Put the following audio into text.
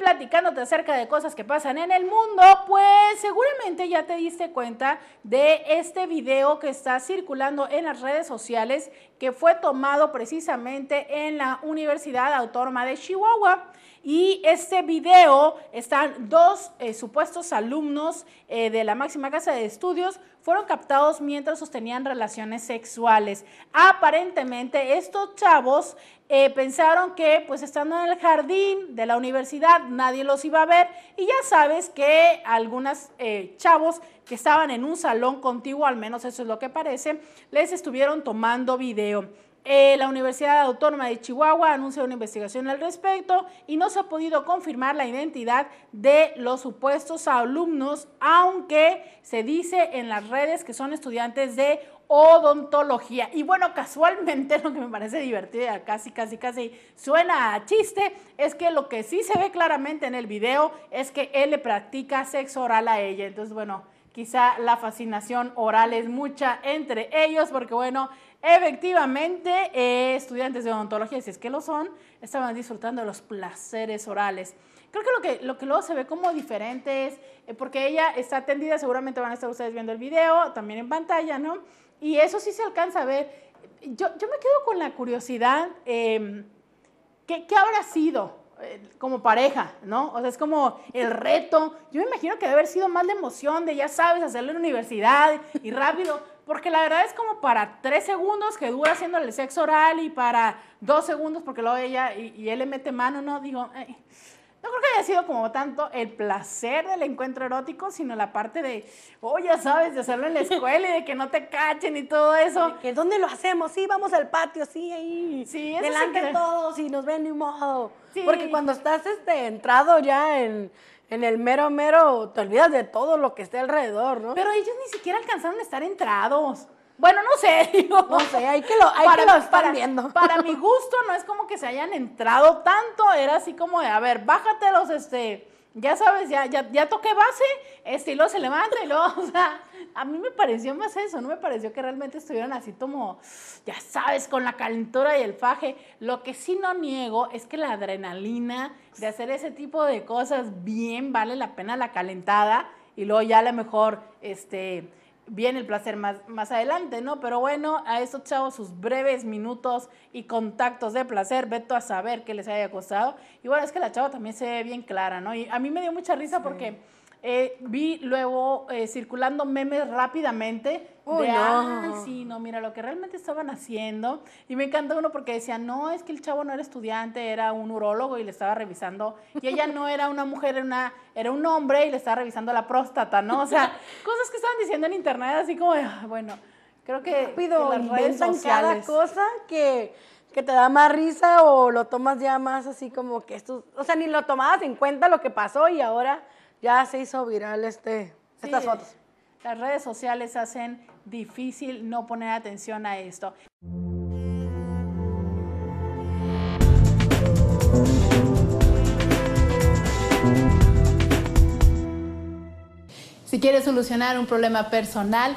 platicándote acerca de cosas que pasan en el mundo, pues seguramente ya te diste cuenta de este video que está circulando en las redes sociales que fue tomado precisamente en la Universidad Autónoma de Chihuahua. Y este video están dos eh, supuestos alumnos eh, de la máxima casa de estudios fueron captados mientras sostenían relaciones sexuales. Aparentemente estos chavos eh, pensaron que pues estando en el jardín de la universidad nadie los iba a ver y ya sabes que algunos chavos que estaban en un salón contigo, al menos eso es lo que parece, les estuvieron tomando video. Eh, la Universidad Autónoma de Chihuahua anuncia una investigación al respecto y no se ha podido confirmar la identidad de los supuestos alumnos, aunque se dice en las redes que son estudiantes de odontología. Y bueno, casualmente lo que me parece divertido, casi, casi, casi suena a chiste, es que lo que sí se ve claramente en el video es que él le practica sexo oral a ella. Entonces, bueno quizá la fascinación oral es mucha entre ellos, porque bueno, efectivamente eh, estudiantes de odontología, si es que lo son, estaban disfrutando de los placeres orales. Creo que lo que, luego se ve como diferente es, eh, porque ella está atendida, seguramente van a estar ustedes viendo el video, también en pantalla, ¿no? Y eso sí se alcanza a ver. Yo, me quedo con la curiosidad, eh, ¿qué habrá sido? Eh, como pareja, ¿no? O sea, es como el reto. Yo me imagino que debe haber sido más de emoción de, ya sabes, hacerlo en la universidad y rápido, porque la verdad es como para tres segundos que dura haciéndole el sexo oral y para dos segundos porque luego ella y, y él le mete mano, ¿no? Digo, ay, no creo que haya sido como tanto el placer del encuentro erótico, sino la parte de, oh, ya sabes, de hacerlo en la escuela y de que no te cachen y todo eso. dónde lo hacemos, sí, vamos al patio, sí, ahí. Sí, Delante todos y nos ven ni modo. Porque cuando estás este, entrado ya en, en el mero mero, te olvidas de todo lo que esté alrededor, ¿no? Pero ellos ni siquiera alcanzaron a estar entrados. Bueno, no sé, digo. No sé, hay que lo, hay que para, viendo. Para mi gusto, no es como que se hayan entrado tanto, era así como de, a ver, bájate los, este, ya sabes, ya, ya, ya toqué base, este, y luego se levanta y luego, o sea, a mí me pareció más eso, no me pareció que realmente estuvieran así como, ya sabes, con la calentura y el faje. Lo que sí no niego es que la adrenalina de hacer ese tipo de cosas bien vale la pena la calentada y luego ya a lo mejor, este, viene el placer más, más adelante, ¿no? Pero bueno, a esos chavos sus breves minutos y contactos de placer, veto a saber qué les haya costado. Y bueno, es que la chava también se ve bien clara, ¿no? Y a mí me dio mucha risa porque eh, vi luego eh, circulando memes rápidamente de, no. ah, sí, no, mira lo que realmente estaban haciendo. Y me encantó uno porque decía, no, es que el chavo no era estudiante, era un urólogo y le estaba revisando. Y ella no era una mujer, era, una, era un hombre y le estaba revisando la próstata, ¿no? O sea, cosas que estaban diciendo en internet, así como, ah, bueno, creo que, Rápido, que cada cosa que que te da más risa o lo tomas ya más así como que esto, o sea, ni lo tomabas en cuenta lo que pasó y ahora ya se hizo viral este, estas fotos. Las redes sociales hacen difícil no poner atención a esto. Si quieres solucionar un problema personal,